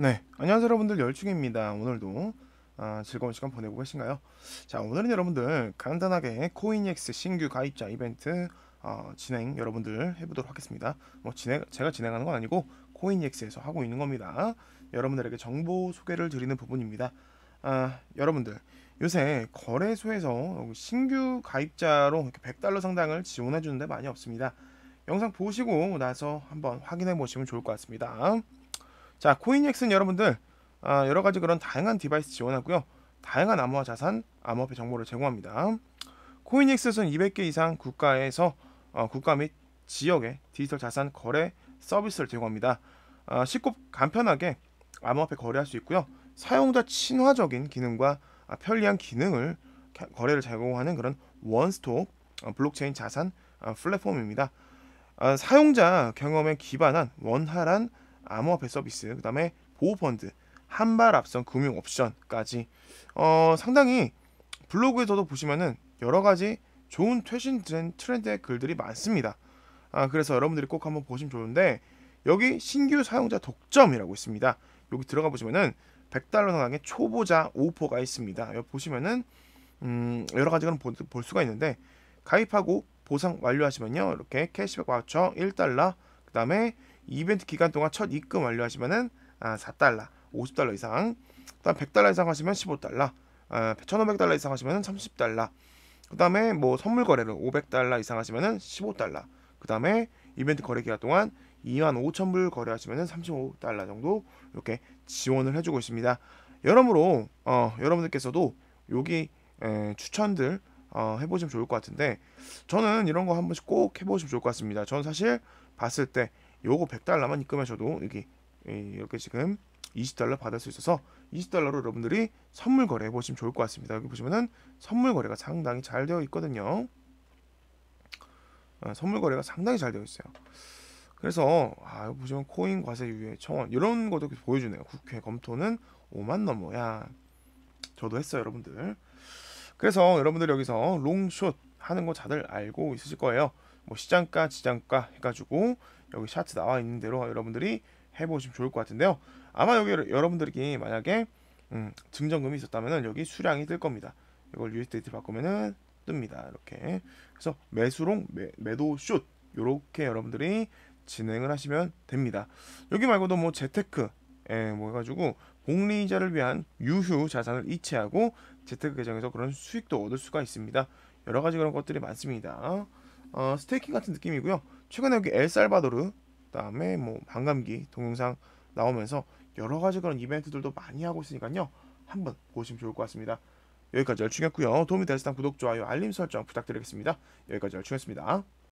네, 안녕하세요 여러분들 열중입니다. 오늘도 아, 즐거운 시간 보내고 계신가요? 자, 오늘은 여러분들 간단하게 코인엑스 신규 가입자 이벤트 어, 진행 여러분들 해보도록 하겠습니다. 뭐 진행 제가 진행하는 건 아니고 코인엑스에서 하고 있는 겁니다. 여러분들에게 정보 소개를 드리는 부분입니다. 아, 여러분들 요새 거래소에서 신규 가입자로 이렇게 100달러 상당을 지원해 주는데 많이 없습니다. 영상 보시고 나서 한번 확인해 보시면 좋을 것 같습니다. 자, 코인엑스는 여러분들 아, 여러 가지 그런 다양한 디바이스 지원하고요. 다양한 암호화 자산, 암호화폐 정보를 제공합니다. 코인엑스는 200개 이상 국가에서 어, 국가 및 지역의 디지털 자산 거래 서비스를 제공합니다. 아, 어, 쉽고 간편하게 암호화폐 거래할 수 있고요. 사용자 친화적인 기능과 아, 편리한 기능을 거래를 제공하는 그런 원스톱 어, 블록체인 자산 어, 플랫폼입니다. 사용자 경험에 기반한 원활한 암호화폐 서비스, 그 다음에 보호펀드, 한발 앞선 금융 옵션까지 어, 상당히 블로그에서도 보시면은 여러 가지 좋은 최신 트렌드의 글들이 많습니다. 아, 그래서 여러분들이 꼭 한번 보시면 좋은데 여기 신규 사용자 독점이라고 있습니다. 여기 들어가 보시면은 100달러 상당의 초보자 오퍼가 있습니다. 여기 보시면은 음, 여러 가지 걸볼 수가 있는데 가입하고 보상 완료하시면요. 이렇게 캐시백 와우처 1달러, 그다음에 이벤트 기간 동안 첫 입금 완료하시면은 4달러, 아, 50달러 이상, 그다음 100달러 이상 하시면 15달러, 1,500달러 아, 이상 하시면은 30달러, 그다음에 뭐 선물 거래를 500달러 이상 하시면은 15달러, 그다음에 이벤트 거래 기간 동안 2만 5천 불 거래하시면은 35달러 정도 이렇게 지원을 해주고 있습니다. 여러모로 어, 여러분들께서도 여기 에, 추천들 어, 해보시면 좋을 것 같은데 저는 이런 거한 번씩 꼭 해보시면 좋을 것 같습니다. 저는 사실 봤을 때 요거 100달러만 입금하셔도 여기 예, 이렇게 지금 20달러 받을 수 있어서 20달러로 여러분들이 선물 거래해 보시면 좋을 것 같습니다. 여기 보시면은 선물 거래가 상당히 잘 되어 있거든요. 어, 선물 거래가 상당히 잘 되어 있어요. 그래서 아, 보시면 코인 과세 유예 청원 이런 것도 보여주네요. 국회 검토는 5만 넘어야 저도 했어요, 여러분들. 그래서 여러분들 여기서 롱숏 하는 거 다들 알고 있으실 거예요. 뭐 시장가, 지장가 해가지고 여기 샷츠 나와 있는 대로 여러분들이 해보시면 좋을 것 같은데요. 아마 여기 여러분들이 만약에 음, 증정금이 있었다면 여기 수량이 뜰 겁니다. 이걸 유스 s 이 t 바꾸면은 뜹니다. 이렇게 그래서 매수롱, 매, 도숏 이렇게 여러분들이 진행을 하시면 됩니다. 여기 말고도 뭐 재테크 예, 뭐 해가지고 복리자를 위한 유휴 자산을 이체하고 재테크 계정에서 그런 수익도 얻을 수가 있습니다. 여러 가지 그런 것들이 많습니다. 어, 스테이킹 같은 느낌이고요. 최근에 여기 엘살바도르 그다음에 뭐 반감기 동영상 나오면서 여러 가지 그런 이벤트들도 많이 하고 있으니까요. 한번 보시면 좋을 것 같습니다. 여기까지 열중했고요. 도움이 되셨다면 구독, 좋아요, 알림 설정 부탁드리겠습니다. 여기까지 열중했습니다.